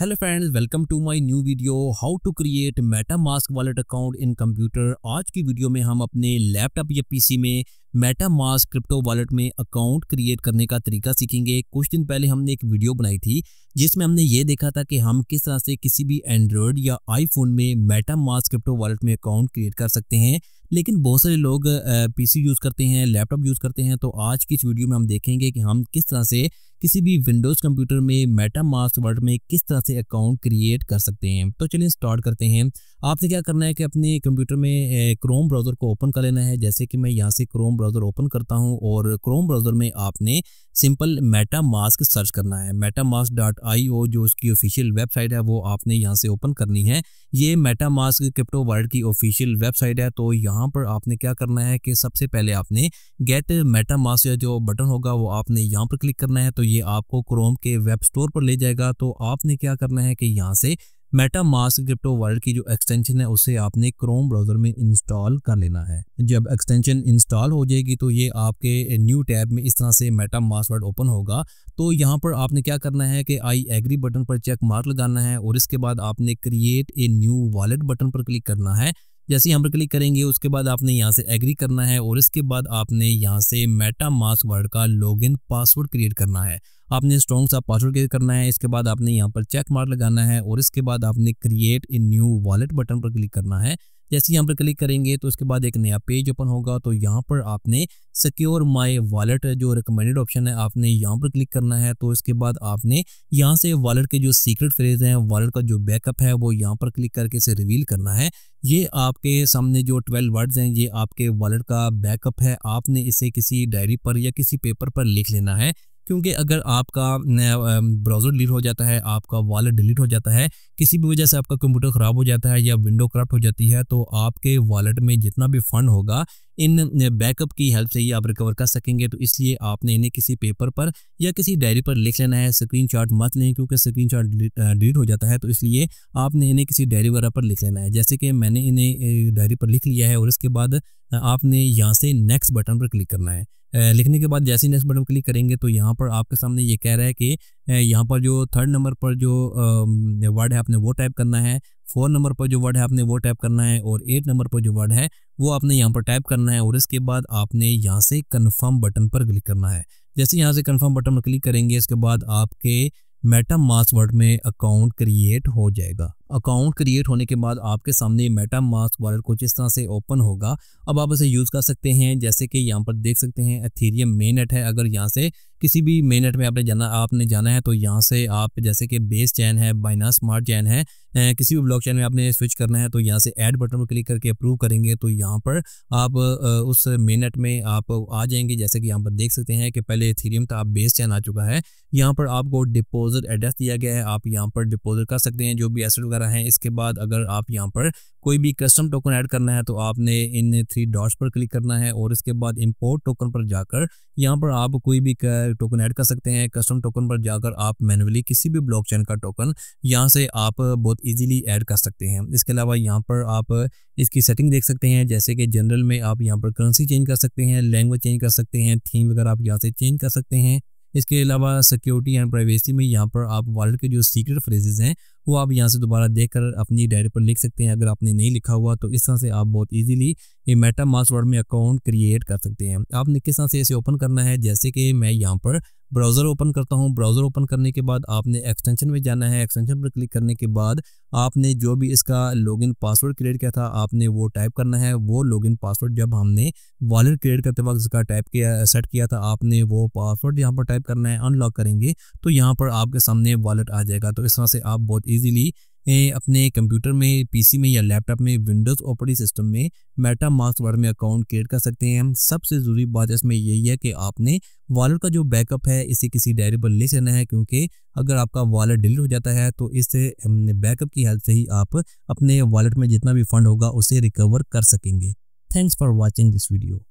hello friends welcome to my new video how to create MetaMask wallet account in computer आज की video में हम अपने laptop या पीसी में मेटा मास्क क्रिप्टो वॉलेट में अकाउंट क्रिएट करने का तरीका सीखेंगे कुछ दिन पहले हमने एक वीडियो बनाई थी जिसमें हमने ये देखा था कि हम किस तरह से किसी भी एंड्रॉयड या आईफोन में मेटा मास्क क्रिप्टो वॉलेट में अकाउंट क्रिएट कर सकते हैं लेकिन बहुत सारे लोग पीसी यूज़ करते हैं लैपटॉप यूज़ करते हैं तो आज की इस वीडियो में हम देखेंगे कि हम किस तरह से किसी भी विंडोज कंप्यूटर में मेटा मास्क वर्ड में किस तरह से अकाउंट क्रिएट कर सकते हैं तो चलिए स्टार्ट करते हैं आपने क्या करना है कि अपने कंप्यूटर में क्रोम ब्राउज़र को ओपन कर लेना है जैसे कि मैं यहाँ से क्रोम ब्राउज़र ओपन करता हूँ और क्रोम ब्राउज़र में आपने सिंपल मेटा मास्क सर्च करना है MetaMask dot I O जो उसकी ऑफिशियल वेबसाइट है वो आपने यहाँ से ओपन करनी है ये मेटा मास्क क्रिप्टो वर्ल्ड की ऑफिशियल वेबसाइट है तो यहाँ पर आपने क्या करना है कि सबसे पहले आपने गेट मेटा मास्क जो बटन होगा वो आपने यहाँ पर क्लिक करना है तो ये आपको क्रोम के वेब स्टोर पर ले जाएगा तो आपने क्या करना है कि यहाँ से मेटा मास्क क्रिप्टो वर्ल्ड की जो एक्सटेंशन है उसे आपने क्रोम ब्राउज़र में इंस्टॉल कर लेना है जब एक्सटेंशन इंस्टॉल हो जाएगी तो ये आपके न्यू टैब में इस तरह से मेटा मास्क वर्ड ओपन होगा तो यहाँ पर आपने क्या करना है कि आई एग्री बटन पर चेक मार्क लगाना है और इसके बाद आपने create a new wallet button पर क्लिक करना है जैसे यहाँ पर क्लिक करेंगे उसके बाद आपने यहाँ से एग्री करना है और इसके बाद आपने यहाँ से मेटा मास्क वर्ड का लॉगिन पासवर्ड क्रिएट करना है आपने स्ट्रॉन्ग सा पासवर्ड क्रिएट करना है इसके बाद आपने यहाँ पर चेक मार्क लगाना है और इसके बाद आपने create a new wallet button पर क्लिक करना है जैसे यहाँ पर क्लिक करेंगे तो उसके बाद एक नया पेज ओपन होगा तो यहाँ पर आपने सिक्योर माई वॉलेट जो रिकमेंडेड ऑप्शन है आपने यहाँ पर क्लिक करना है तो इसके बाद आपने यहाँ से वॉलेट के जो सीक्रेट फ्रेज हैं वॉलेट का जो बैकअप है वो यहाँ पर क्लिक करके इसे रिवील करना है ये आपके सामने जो ट्वेल्व वर्ड्स हैं ये आपके वॉलेट का बैकअप है आपने इसे किसी डायरी पर या किसी पेपर पर लिख लेना है क्योंकि अगर आपका ब्राउज़र डिलीट हो जाता है आपका वॉलेट डिलीट हो जाता है किसी भी वजह से आपका कंप्यूटर ख़राब हो जाता है या विंडो करप्ट हो जाती है तो आपके वॉलेट में जितना भी फ़ंड होगा इन बैकअप की हेल्प से ही आप रिकवर कर सकेंगे तो इसलिए आपने इन्हें किसी पेपर पर या किसी डायरी पर लिख लेना है शॉट मत लें क्योंकि शॉट डिलीट हो जाता है तो इसलिए आपने इन्हें किसी डायरी वगैरह पर लिख लेना है जैसे कि मैंने इन्हें डायरी पर लिख लिया है और इसके बाद आपने यहाँ से नेक्स्ट बटन पर क्लिक करना है लिखने के बाद जैसे नेक्स्ट बटन क्लिक करेंगे तो यहाँ पर आपके सामने ये कह रहा है कि यहाँ पर जो थर्ड नंबर पर जो वर्ड है आपने वो टाइप करना है फोर नंबर पर जो वर्ड है आपने वो टाइप करना है और एट नंबर पर जो वर्ड है वो आपने यहाँ पर टाइप करना है और इसके बाद आपने यहाँ से कन्फर्म बटन पर क्लिक करना है जैसे यहाँ से कन्फर्म बटन पर क्लिक करेंगे इसके बाद आपके मेटा मास वर्ड में अकाउंट क्रिएट हो जाएगा अकाउंट क्रिएट होने के बाद आपके सामने मेटा मास्क वॉलेट कुछ इस तरह से ओपन होगा अब आप इसे यूज़ कर सकते हैं जैसे कि यहाँ पर देख सकते हैं एथीरियम मेन नेट है अगर यहाँ से किसी भी मेन नेट में आपने जाना आपने जाना है तो यहाँ से आप जैसे कि बेस चैन है बाइना स्मार्ट चैन है किसी भी ब्लॉक चैन में आपने स्विच करना है तो यहाँ से ऐड बटन पर क्लिक करके अप्रूव करेंगे तो यहाँ पर आप उस मेन नेट में आप आ जाएंगे जैसे कि यहाँ पर देख सकते हैं कि पहले एथीरियम था आप बेस चैन आ चुका है यहाँ पर आपको डिपोजिट एड्रेस दिया गया है आप यहाँ पर डिपोजिट कर सकते हैं जो भी एसेट वगैरह तरह हैं इसके बाद अगर आप यहाँ पर कोई भी कस्टम टोकन ऐड करना है तो आपने इन थ्री डॉट्स पर क्लिक करना है और इसके बाद इंपोर्ट टोकन पर जाकर यहाँ पर आप कोई भी टोकन ऐड कर सकते हैं कस्टम टोकन पर जाकर आप मैनुअली किसी भी ब्लॉकचेन का टोकन यहाँ से आप बहुत इजीली ऐड कर सकते हैं इसके अलावा यहाँ पर आप इसकी सेटिंग देख सकते हैं जैसे कि जनरल में आप यहाँ पर करेंसी चेंज कर सकते हैं लैंग्वेज चेंज कर सकते हैं थीम वगैरह आप यहाँ से चेंज कर सकते हैं इसके अलावा सिक्योरिटी एंड प्राइवेसी में यहाँ पर आप वॉलेट के जो सीक्रेट फ्रेजेज हैं वो आप यहाँ से दोबारा देख कर अपनी डायरी पर लिख सकते हैं अगर आपने नहीं लिखा हुआ तो इस तरह से आप बहुत ईजिली ये मेटा मासवर्ड में अकाउंट क्रिएट कर सकते हैं आपने किस तरह से इसे ओपन करना है जैसे कि मैं यहाँ पर ब्राउज़र ओपन करता हूँ ब्राउज़र ओपन करने के बाद आपने एक्सटेंशन में जाना है एक्सटेंशन पर क्लिक करने के बाद आपने जो भी इसका लॉगिन पासवर्ड क्रिएट किया था आपने वो टाइप करना है वो लॉगिन पासवर्ड जब हमने वॉलेट क्रिएट करते वक्त इसका टाइप किया सेट किया था आपने वो पासवर्ड यहाँ पर टाइप करना है अनलॉक करेंगे तो यहाँ पर आपके सामने वॉलेट आ जाएगा तो इस तरह से आप बहुत ईजीली अपने कंप्यूटर में पीसी में या लैपटॉप में विंडोज़ ऑपरेटिंग सिस्टम में मेटा मास्क वर्ड में अकाउंट क्रिएट कर सकते हैं सबसे ज़रूरी बात इसमें यही है कि आपने वॉलेट का जो बैकअप है इसे किसी डायरी पर ले जाना है क्योंकि अगर आपका वॉलेट डिलीट हो जाता है तो इस बैकअप की हेल्प से ही आप अपने वॉलेट में जितना भी फंड होगा उसे रिकवर कर सकेंगे thanks for watching this video